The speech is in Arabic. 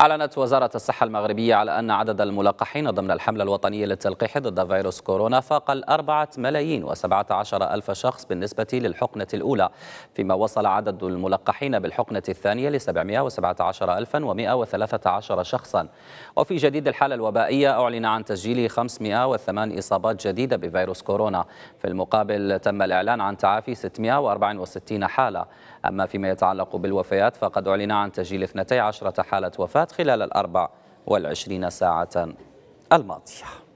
أعلنت وزارة الصحة المغربية على أن عدد الملقحين ضمن الحملة الوطنية للتلقيح ضد فيروس كورونا فاق الأربعة ملايين وسبعة عشر ألف شخص بالنسبة للحقنة الأولى فيما وصل عدد الملقحين بالحقنة الثانية لسبعمائة وسبعة عشر ألفا ومائة وثلاثة عشر شخصا وفي جديد الحالة الوبائية أعلن عن تسجيل 508 إصابات جديدة بفيروس كورونا في المقابل تم الإعلان عن تعافي 664 حالة أما فيما يتعلق بالوفيات فقد أعلن عن تسجيل 12 حالة وفاة خلال الأربع والعشرين ساعة الماضية